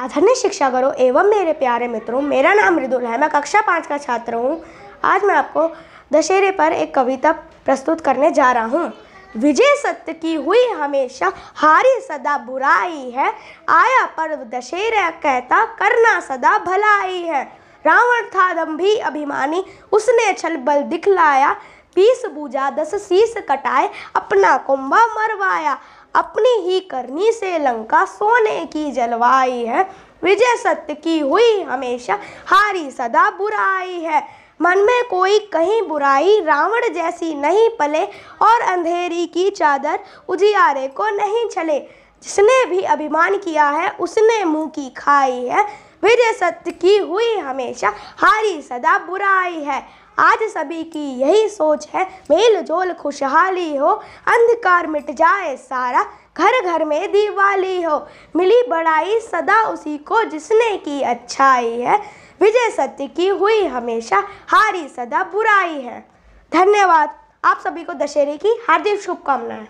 आदरणीय शिक्षा करो एवं मेरे प्यारे मित्रों मेरा नाम मृदुल है मैं कक्षा पाँच का छात्र हूँ आज मैं आपको दशहरे पर एक कविता प्रस्तुत करने जा रहा हूँ विजय सत्य की हुई हमेशा हारी सदा बुराई है आया पर दशहरा कहता करना सदा भलाई है रावण था दम्भी अभिमानी उसने छल बल दिखलाया पीस बूझा दस शीस कटाए अपना कुंभा मरवाया अपनी ही करनी से लंका सोने की जलवाई है विजय सत्य की हुई हमेशा हारी सदा बुराई है मन में कोई कहीं बुराई रावण जैसी नहीं पले और अंधेरी की चादर उजियारे को नहीं चले जिसने भी अभिमान किया है उसने मुंह की खाई है विजय सत्य की हुई हमेशा हारी सदा बुराई है आज सभी की यही सोच है मेल जोल खुशहाली हो अंधकार मिट जाए सारा घर घर में दिवाली हो मिली बड़ाई सदा उसी को जिसने की अच्छाई है विजय सत्य की हुई हमेशा हारी सदा बुराई है धन्यवाद आप सभी को दशहरे की हार्दिक शुभकामनाएं